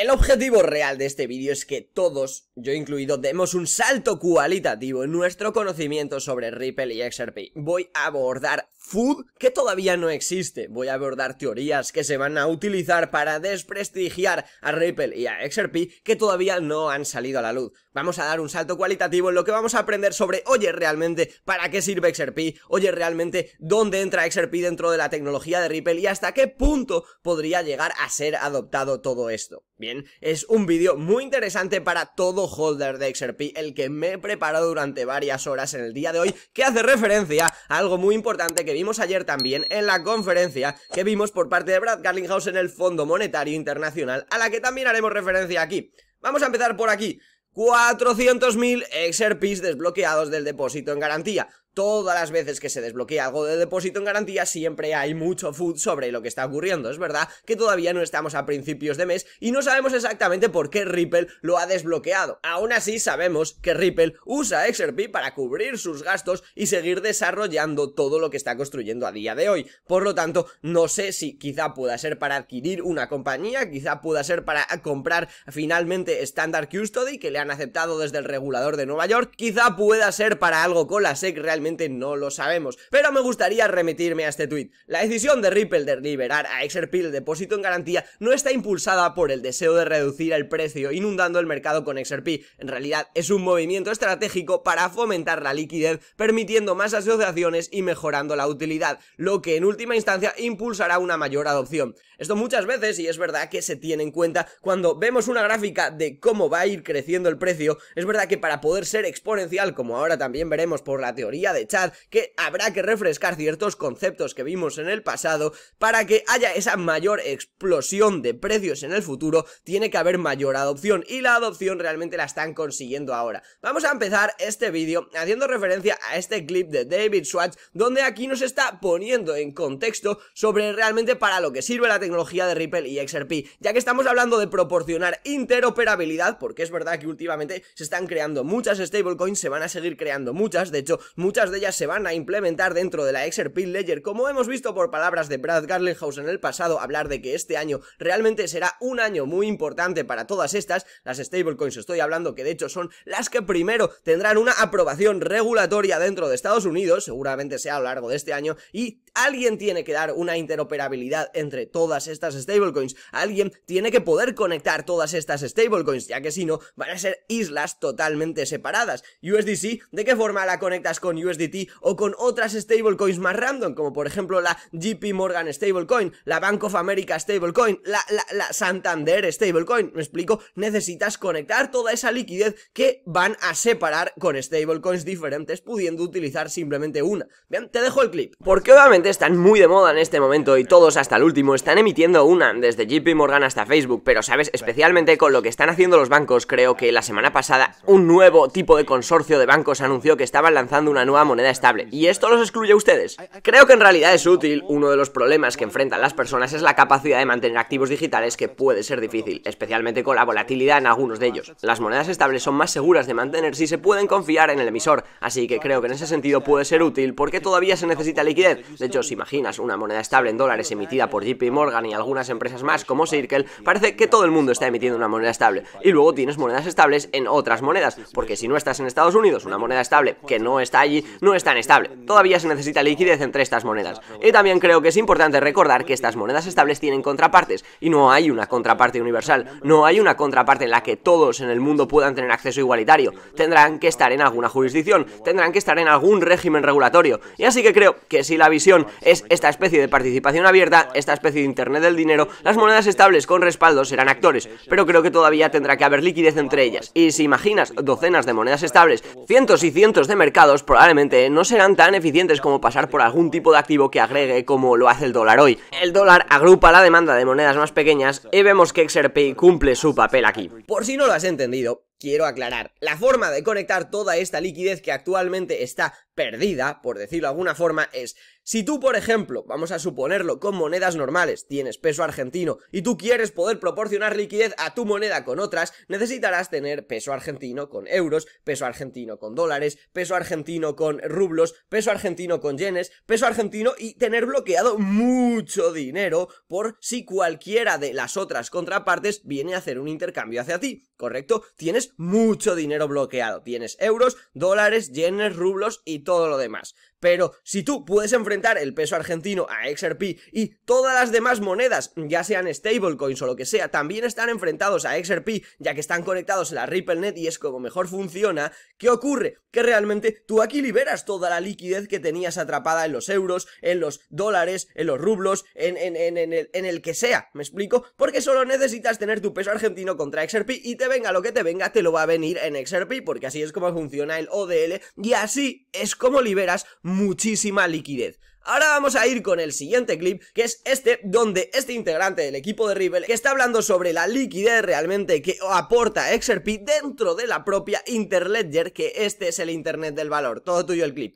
El objetivo real de este vídeo es que todos, yo incluido, demos un salto cualitativo en nuestro conocimiento sobre Ripple y XRP. Voy a abordar food que todavía no existe, voy a abordar teorías que se van a utilizar para desprestigiar a Ripple y a XRP que todavía no han salido a la luz. Vamos a dar un salto cualitativo en lo que vamos a aprender sobre, oye, realmente, ¿para qué sirve XRP? Oye, realmente, ¿dónde entra XRP dentro de la tecnología de Ripple? Y hasta qué punto podría llegar a ser adoptado todo esto es un vídeo muy interesante para todo holder de XRP, el que me he preparado durante varias horas en el día de hoy, que hace referencia a algo muy importante que vimos ayer también en la conferencia que vimos por parte de Brad Garlinghouse en el Fondo Monetario Internacional, a la que también haremos referencia aquí. Vamos a empezar por aquí. 400.000 XRPs desbloqueados del depósito en garantía todas las veces que se desbloquea algo de depósito en garantía siempre hay mucho food sobre lo que está ocurriendo. Es verdad que todavía no estamos a principios de mes y no sabemos exactamente por qué Ripple lo ha desbloqueado. Aún así sabemos que Ripple usa XRP para cubrir sus gastos y seguir desarrollando todo lo que está construyendo a día de hoy. Por lo tanto, no sé si quizá pueda ser para adquirir una compañía, quizá pueda ser para comprar finalmente Standard Custody que le han aceptado desde el regulador de Nueva York, quizá pueda ser para algo con la SEC realmente no lo sabemos. Pero me gustaría remitirme a este tuit. La decisión de Ripple de liberar a XRP el depósito en garantía no está impulsada por el deseo de reducir el precio inundando el mercado con XRP. En realidad es un movimiento estratégico para fomentar la liquidez, permitiendo más asociaciones y mejorando la utilidad, lo que en última instancia impulsará una mayor adopción. Esto muchas veces, y es verdad que se tiene en cuenta cuando vemos una gráfica de cómo va a ir creciendo el precio, es verdad que para poder ser exponencial, como ahora también veremos por la teoría de de que habrá que refrescar ciertos conceptos que vimos en el pasado para que haya esa mayor explosión de precios en el futuro, tiene que haber mayor adopción y la adopción realmente la están consiguiendo ahora. Vamos a empezar este vídeo haciendo referencia a este clip de David Swatch donde aquí nos está poniendo en contexto sobre realmente para lo que sirve la tecnología de Ripple y XRP, ya que estamos hablando de proporcionar interoperabilidad porque es verdad que últimamente se están creando muchas stablecoins, se van a seguir creando muchas, de hecho muchas de ellas se van a implementar dentro de la XRP Ledger, como hemos visto por palabras de Brad Garlinghouse en el pasado hablar de que este año realmente será un año muy importante para todas estas, las stablecoins estoy hablando que de hecho son las que primero tendrán una aprobación regulatoria dentro de Estados Unidos, seguramente sea a lo largo de este año, y Alguien tiene que dar una interoperabilidad entre todas estas stablecoins. Alguien tiene que poder conectar todas estas stablecoins, ya que si no, van a ser islas totalmente separadas. USDC, ¿de qué forma la conectas con USDT o con otras stablecoins más random? Como por ejemplo la JP Morgan stablecoin, la Bank of America stablecoin, la, Santander stablecoin. ¿Me explico? Necesitas conectar toda esa liquidez que van a separar con stablecoins diferentes, pudiendo utilizar simplemente una. Bien, te dejo el clip. Porque obviamente están muy de moda en este momento y todos hasta el último están emitiendo una, desde JP Morgan hasta Facebook, pero sabes, especialmente con lo que están haciendo los bancos, creo que la semana pasada un nuevo tipo de consorcio de bancos anunció que estaban lanzando una nueva moneda estable. ¿Y esto los excluye a ustedes? Creo que en realidad es útil. Uno de los problemas que enfrentan las personas es la capacidad de mantener activos digitales que puede ser difícil, especialmente con la volatilidad en algunos de ellos. Las monedas estables son más seguras de mantener si se pueden confiar en el emisor, así que creo que en ese sentido puede ser útil porque todavía se necesita liquidez. De hecho, imaginas una moneda estable en dólares emitida por JP Morgan y algunas empresas más como Circle, parece que todo el mundo está emitiendo una moneda estable. Y luego tienes monedas estables en otras monedas, porque si no estás en Estados Unidos, una moneda estable que no está allí no es tan estable. Todavía se necesita liquidez entre estas monedas. Y también creo que es importante recordar que estas monedas estables tienen contrapartes y no hay una contraparte universal, no hay una contraparte en la que todos en el mundo puedan tener acceso igualitario. Tendrán que estar en alguna jurisdicción, tendrán que estar en algún régimen regulatorio. Y así que creo que si la visión es esta especie de participación abierta, esta especie de Internet del dinero. Las monedas estables con respaldo serán actores, pero creo que todavía tendrá que haber liquidez entre ellas. Y si imaginas docenas de monedas estables, cientos y cientos de mercados, probablemente no serán tan eficientes como pasar por algún tipo de activo que agregue como lo hace el dólar hoy. El dólar agrupa la demanda de monedas más pequeñas y vemos que XRP cumple su papel aquí. Por si no lo has entendido, quiero aclarar. La forma de conectar toda esta liquidez que actualmente está perdida, por decirlo de alguna forma, es si tú, por ejemplo, vamos a suponerlo con monedas normales, tienes peso argentino y tú quieres poder proporcionar liquidez a tu moneda con otras, necesitarás tener peso argentino con euros, peso argentino con dólares, peso argentino con rublos, peso argentino con yenes, peso argentino y tener bloqueado mucho dinero por si cualquiera de las otras contrapartes viene a hacer un intercambio hacia ti, ¿correcto? Tienes mucho dinero bloqueado. Tienes euros, dólares, yenes, rublos y todo lo demás. Pero si tú puedes enfrentar el peso argentino a XRP y todas las demás monedas, ya sean stablecoins o lo que sea, también están enfrentados a XRP, ya que están conectados en la RippleNet y es como mejor funciona, ¿qué ocurre? Que realmente tú aquí liberas toda la liquidez que tenías atrapada en los euros, en los dólares, en los rublos, en, en, en, en el, en el que sea, ¿me explico? Porque solo necesitas tener tu peso argentino contra XRP y te venga lo que te venga, te lo va a venir en XRP, porque así es como funciona el ODL y así es como liberas muchísima liquidez. Ahora vamos a ir con el siguiente clip, que es este, donde este integrante del equipo de Ripple, que está hablando sobre la liquidez realmente que aporta XRP dentro de la propia Interledger, que este es el Internet del Valor. Todo tuyo el clip.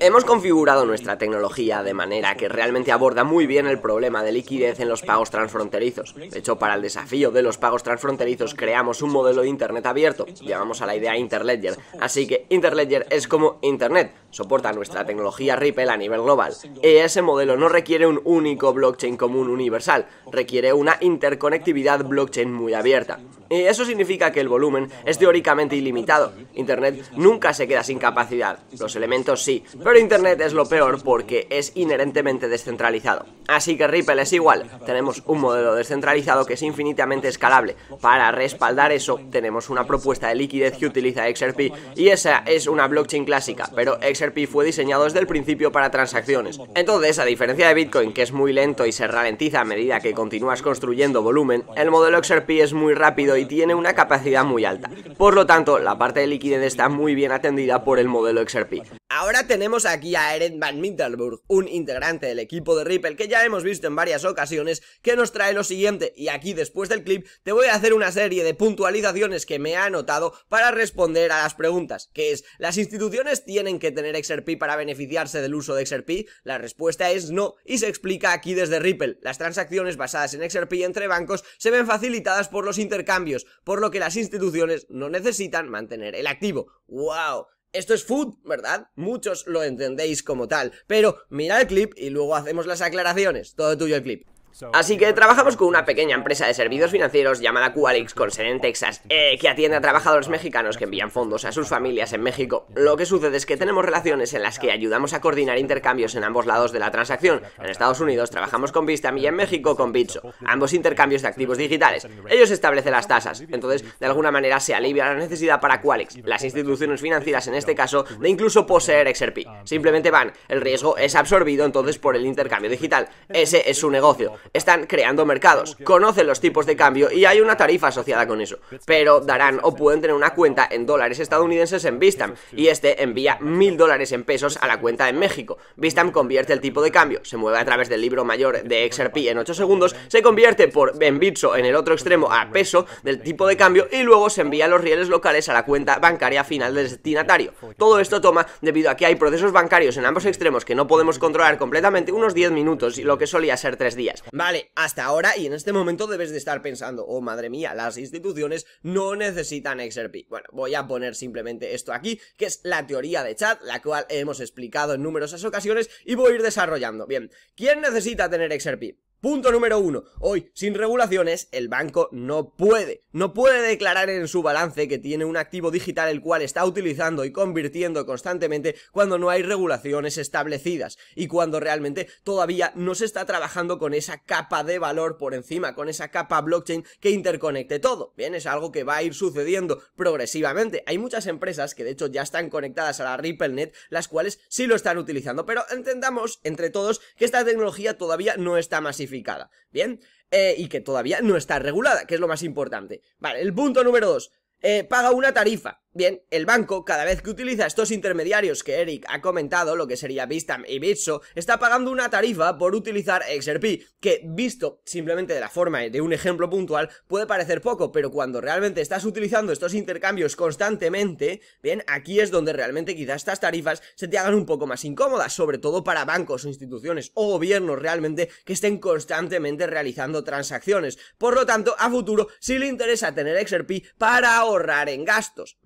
Hemos configurado nuestra tecnología de manera que realmente aborda muy bien el problema de liquidez en los pagos transfronterizos. De hecho, para el desafío de los pagos transfronterizos creamos un modelo de Internet abierto, llamamos a la idea Interledger, así que Interledger es como Internet, soporta nuestra tecnología Ripple a nivel global. Eh, ese modelo no requiere un único blockchain común universal, requiere una interconectividad blockchain muy abierta. Y eso significa que el volumen es teóricamente ilimitado. Internet nunca se queda sin capacidad. Los elementos sí, pero Internet es lo peor porque es inherentemente descentralizado. Así que Ripple es igual. Tenemos un modelo descentralizado que es infinitamente escalable. Para respaldar eso, tenemos una propuesta de liquidez que utiliza XRP y esa es una blockchain clásica, pero XRP fue diseñado desde el principio para transacciones. Entonces, a diferencia de Bitcoin, que es muy lento y se ralentiza a medida que continúas construyendo volumen, el modelo XRP es muy rápido y tiene una capacidad muy alta. Por lo tanto, la parte de liquidez está muy bien atendida por el modelo XRP. Ahora tenemos aquí a Eren Van Mittelburg, un integrante del equipo de Ripple que ya hemos visto en varias ocasiones, que nos trae lo siguiente, y aquí después del clip te voy a hacer una serie de puntualizaciones que me ha anotado para responder a las preguntas, que es, ¿las instituciones tienen que tener XRP para beneficiarse del uso de XRP? La respuesta es no, y se explica aquí desde Ripple, las transacciones basadas en XRP entre bancos se ven facilitadas por los intercambios, por lo que las instituciones no necesitan mantener el activo. ¡Wow! Esto es food, ¿verdad? Muchos lo entendéis como tal, pero mira el clip y luego hacemos las aclaraciones. Todo tuyo el clip. Así que trabajamos con una pequeña empresa de servicios financieros llamada Qualix con sede en Texas, eh, que atiende a trabajadores mexicanos que envían fondos a sus familias en México. Lo que sucede es que tenemos relaciones en las que ayudamos a coordinar intercambios en ambos lados de la transacción. En Estados Unidos trabajamos con Vistam y en México con Bitso, ambos intercambios de activos digitales. Ellos establecen las tasas, entonces de alguna manera se alivia la necesidad para Qualix, las instituciones financieras en este caso, de incluso poseer XRP. Simplemente van, el riesgo es absorbido entonces por el intercambio digital. Ese es su negocio. Están creando mercados, conocen los tipos de cambio y hay una tarifa asociada con eso. Pero darán o pueden tener una cuenta en dólares estadounidenses en Vistam y este envía mil dólares en pesos a la cuenta en México. Vistam convierte el tipo de cambio, se mueve a través del libro mayor de XRP en 8 segundos, se convierte por en en el otro extremo a peso del tipo de cambio y luego se envía los rieles locales a la cuenta bancaria final del destinatario. Todo esto toma, debido a que hay procesos bancarios en ambos extremos que no podemos controlar completamente, unos 10 minutos y lo que solía ser 3 días. Vale, hasta ahora y en este momento debes de estar pensando, oh madre mía, las instituciones no necesitan XRP. Bueno, voy a poner simplemente esto aquí, que es la teoría de chat, la cual hemos explicado en numerosas ocasiones y voy a ir desarrollando. Bien, ¿quién necesita tener XRP? Punto número uno. Hoy, sin regulaciones, el banco no puede, no puede declarar en su balance que tiene un activo digital el cual está utilizando y convirtiendo constantemente cuando no hay regulaciones establecidas y cuando realmente todavía no se está trabajando con esa capa de valor por encima, con esa capa blockchain que interconecte todo. Bien, es algo que va a ir sucediendo progresivamente. Hay muchas empresas que de hecho ya están conectadas a la RippleNet, las cuales sí lo están utilizando, pero entendamos entre todos que esta tecnología todavía no está masificada ¿bien? Eh, y que todavía no está regulada, que es lo más importante. Vale, el punto número dos, eh, paga una tarifa. Bien, el banco, cada vez que utiliza estos intermediarios que Eric ha comentado, lo que sería Vistam y Bitso, está pagando una tarifa por utilizar XRP, que visto simplemente de la forma de un ejemplo puntual, puede parecer poco, pero cuando realmente estás utilizando estos intercambios constantemente, bien, aquí es donde realmente quizás estas tarifas se te hagan un poco más incómodas, sobre todo para bancos o instituciones o gobiernos realmente que estén constantemente realizando transacciones. Por lo tanto, a futuro sí le interesa tener XRP para ahorrar en gastos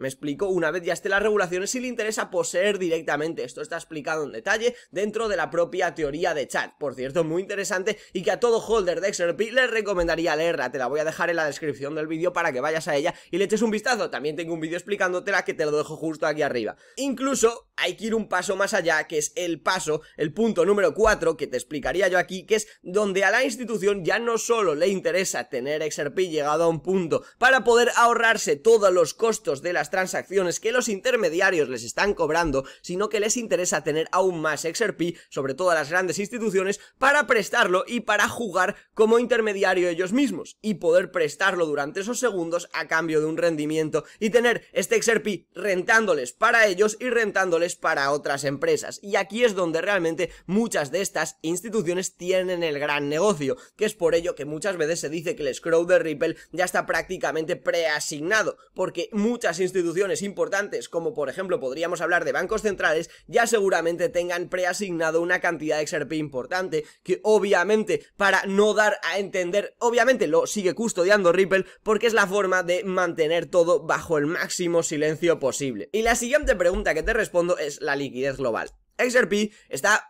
una vez ya esté las regulaciones, si le interesa poseer directamente. Esto está explicado en detalle dentro de la propia teoría de chat. Por cierto, muy interesante y que a todo holder de XRP les recomendaría leerla. Te la voy a dejar en la descripción del vídeo para que vayas a ella y le eches un vistazo. También tengo un vídeo explicándotela que te lo dejo justo aquí arriba. Incluso hay que ir un paso más allá, que es el paso, el punto número 4 que te explicaría yo aquí, que es donde a la institución ya no solo le interesa tener XRP llegado a un punto para poder ahorrarse todos los costos de las transacciones, acciones que los intermediarios les están cobrando, sino que les interesa tener aún más XRP, sobre todo a las grandes instituciones, para prestarlo y para jugar como intermediario ellos mismos y poder prestarlo durante esos segundos a cambio de un rendimiento y tener este XRP rentándoles para ellos y rentándoles para otras empresas. Y aquí es donde realmente muchas de estas instituciones tienen el gran negocio, que es por ello que muchas veces se dice que el scroll de Ripple ya está prácticamente preasignado, porque muchas instituciones importantes, como por ejemplo podríamos hablar de bancos centrales, ya seguramente tengan preasignado una cantidad de XRP importante, que obviamente para no dar a entender, obviamente lo sigue custodiando Ripple, porque es la forma de mantener todo bajo el máximo silencio posible. Y la siguiente pregunta que te respondo es la liquidez global. XRP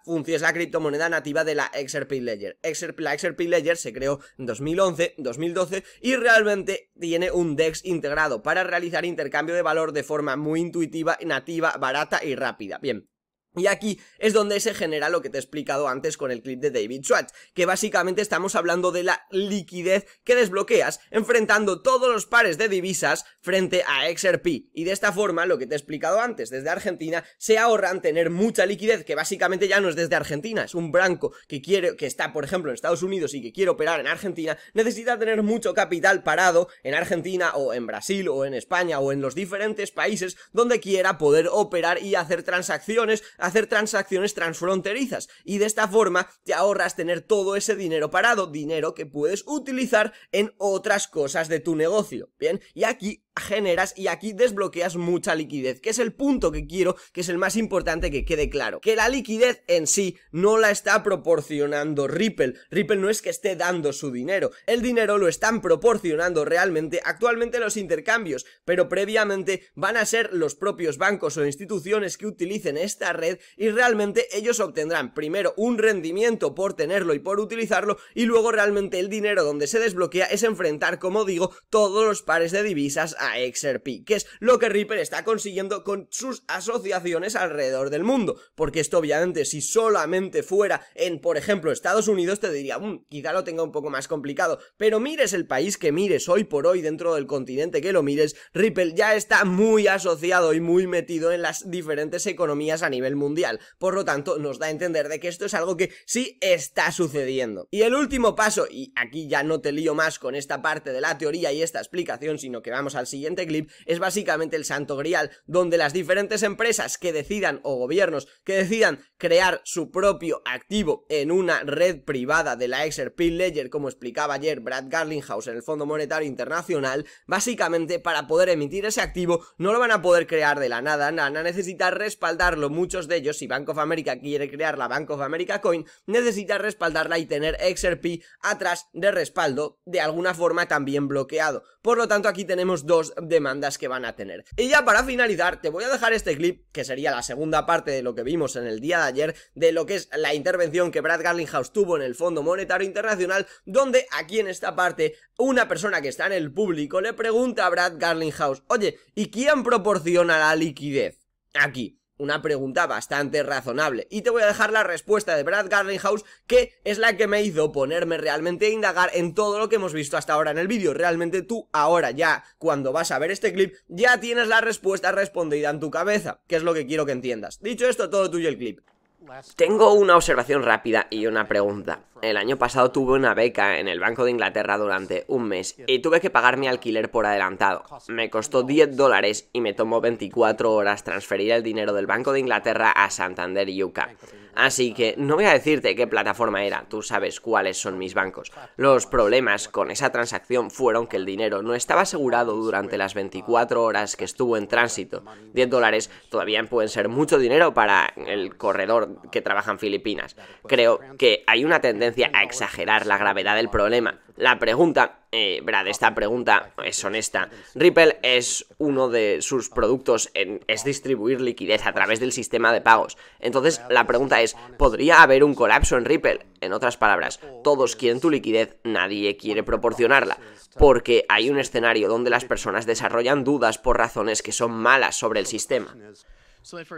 función es la criptomoneda nativa de la XRP Ledger. XRP, la XRP Ledger se creó en 2011, 2012 y realmente tiene un DEX integrado para realizar intercambio de valor de forma muy intuitiva, nativa, barata y rápida. Bien, y aquí es donde se genera lo que te he explicado antes con el clip de David Schwartz, que básicamente estamos hablando de la liquidez que desbloqueas enfrentando todos los pares de divisas frente a XRP. Y de esta forma, lo que te he explicado antes, desde Argentina se ahorran tener mucha liquidez, que básicamente ya no es desde Argentina, es un banco que quiere, que está, por ejemplo, en Estados Unidos y que quiere operar en Argentina, necesita tener mucho capital parado en Argentina o en Brasil o en España o en los diferentes países donde quiera poder operar y hacer transacciones, hacer transacciones transfronterizas y de esta forma te ahorras tener todo ese dinero parado, dinero que puedes utilizar en otras cosas de tu negocio. Bien, y aquí generas y aquí desbloqueas mucha liquidez, que es el punto que quiero, que es el más importante que quede claro, que la liquidez en sí no la está proporcionando Ripple, Ripple no es que esté dando su dinero, el dinero lo están proporcionando realmente actualmente los intercambios, pero previamente van a ser los propios bancos o instituciones que utilicen esta red y realmente ellos obtendrán primero un rendimiento por tenerlo y por utilizarlo y luego realmente el dinero donde se desbloquea es enfrentar, como digo, todos los pares de divisas a XRP, que es lo que Ripple está consiguiendo con sus asociaciones alrededor del mundo, porque esto obviamente si solamente fuera en, por ejemplo, Estados Unidos, te diría, mm, quizá lo tenga un poco más complicado, pero mires el país que mires hoy por hoy dentro del continente que lo mires, Ripple ya está muy asociado y muy metido en las diferentes economías a nivel mundial, por lo tanto nos da a entender de que esto es algo que sí está sucediendo. Y el último paso, y aquí ya no te lío más con esta parte de la teoría y esta explicación, sino que vamos al siguiente clip es básicamente el santo grial, donde las diferentes empresas que decidan o gobiernos que decidan crear su propio activo en una red privada de la XRP Ledger, como explicaba ayer Brad Garlinghouse en el Fondo Monetario Internacional, básicamente para poder emitir ese activo no lo van a poder crear de la nada, van necesita respaldarlo muchos de ellos si Bank of America quiere crear la Bank of America Coin, necesita respaldarla y tener XRP atrás de respaldo de alguna forma también bloqueado. Por lo tanto, aquí tenemos dos demandas que van a tener. Y ya para finalizar, te voy a dejar este clip, que sería la segunda parte de lo que vimos en el día de ayer, de lo que es la intervención que Brad Garlinghouse tuvo en el Fondo Monetario Internacional, donde aquí en esta parte, una persona que está en el público le pregunta a Brad Garlinghouse, oye, ¿y quién proporciona la liquidez? Aquí una pregunta bastante razonable. Y te voy a dejar la respuesta de Brad Garlinghouse, que es la que me hizo ponerme realmente a indagar en todo lo que hemos visto hasta ahora en el vídeo. Realmente tú ahora ya, cuando vas a ver este clip, ya tienes la respuesta respondida en tu cabeza, que es lo que quiero que entiendas. Dicho esto, todo tuyo el clip. Tengo una observación rápida y una pregunta. El año pasado tuve una beca en el Banco de Inglaterra durante un mes y tuve que pagar mi alquiler por adelantado. Me costó 10 dólares y me tomó 24 horas transferir el dinero del Banco de Inglaterra a Santander y UCA. Así que no voy a decirte qué plataforma era, tú sabes cuáles son mis bancos. Los problemas con esa transacción fueron que el dinero no estaba asegurado durante las 24 horas que estuvo en tránsito. 10 dólares todavía pueden ser mucho dinero para el corredor que trabajan Filipinas. Pues, Creo que hay una tendencia a exagerar la gravedad del problema. La pregunta, eh, esta pregunta es honesta. Ripple es uno de sus productos, en, es distribuir liquidez a través del sistema de pagos. Entonces, la pues, pregunta es, ¿podría haber un colapso en Ripple? En otras palabras, todos quieren tu liquidez, nadie quiere proporcionarla, porque hay un escenario donde las personas desarrollan dudas por razones que son malas sobre el sistema.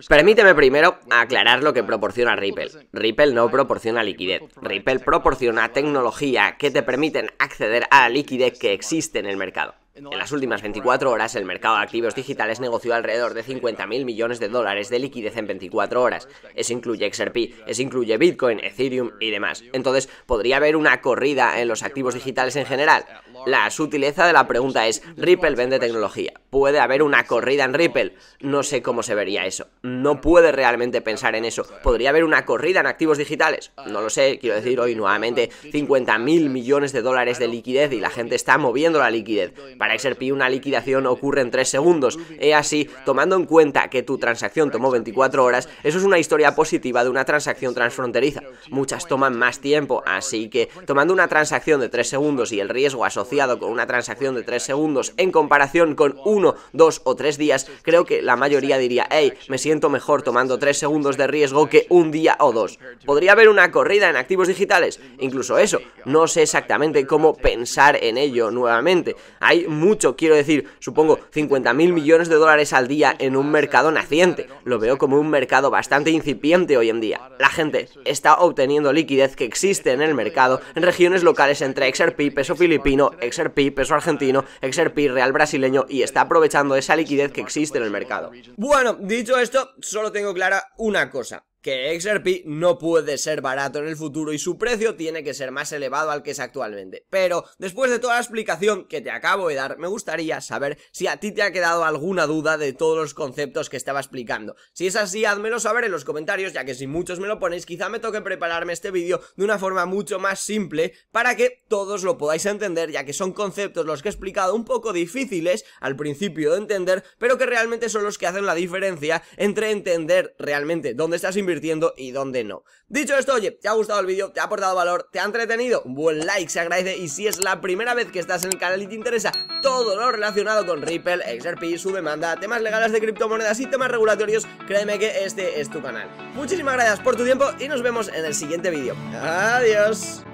Permíteme primero aclarar lo que proporciona Ripple. Ripple no proporciona liquidez. Ripple proporciona tecnología que te permiten acceder a la liquidez que existe en el mercado. En las últimas 24 horas, el mercado de activos digitales negoció alrededor de 50.000 millones de dólares de liquidez en 24 horas. Eso incluye XRP, eso incluye Bitcoin, Ethereum y demás. Entonces, ¿podría haber una corrida en los activos digitales en general? La sutileza de la pregunta es, Ripple vende tecnología. ¿Puede haber una corrida en Ripple? No sé cómo se vería eso. No puede realmente pensar en eso. ¿Podría haber una corrida en activos digitales? No lo sé, quiero decir hoy nuevamente 50.000 millones de dólares de liquidez y la gente está moviendo la liquidez para XRP una liquidación ocurre en 3 segundos. Y así, tomando en cuenta que tu transacción tomó 24 horas, eso es una historia positiva de una transacción transfronteriza. Muchas toman más tiempo, así que tomando una transacción de 3 segundos y el riesgo asociado con una transacción de 3 segundos en comparación con 1, 2 o 3 días, creo que la mayoría diría, hey, me siento mejor tomando 3 segundos de riesgo que un día o dos. Podría haber una corrida en activos digitales, incluso eso. No sé exactamente cómo pensar en ello nuevamente. Hay mucho, quiero decir, supongo 50 mil millones de dólares al día en un mercado naciente. Lo veo como un mercado bastante incipiente hoy en día. La gente está obteniendo liquidez que existe en el mercado en regiones locales entre XRP, peso filipino, XRP, peso argentino, XRP, real brasileño y está aprovechando esa liquidez que existe en el mercado. Bueno, dicho esto, solo tengo clara una cosa que XRP no puede ser barato en el futuro y su precio tiene que ser más elevado al que es actualmente. Pero después de toda la explicación que te acabo de dar, me gustaría saber si a ti te ha quedado alguna duda de todos los conceptos que estaba explicando. Si es así, házmelo saber en los comentarios, ya que si muchos me lo ponéis, quizá me toque prepararme este vídeo de una forma mucho más simple para que todos lo podáis entender, ya que son conceptos los que he explicado un poco difíciles al principio de entender, pero que realmente son los que hacen la diferencia entre entender realmente dónde estás invirtiendo y dónde no. Dicho esto, oye, te ha gustado el vídeo, te ha aportado valor, te ha entretenido, un buen like se agradece y si es la primera vez que estás en el canal y te interesa todo lo relacionado con Ripple, XRP, su demanda, temas legales de criptomonedas y temas regulatorios, créeme que este es tu canal. Muchísimas gracias por tu tiempo y nos vemos en el siguiente vídeo. Adiós.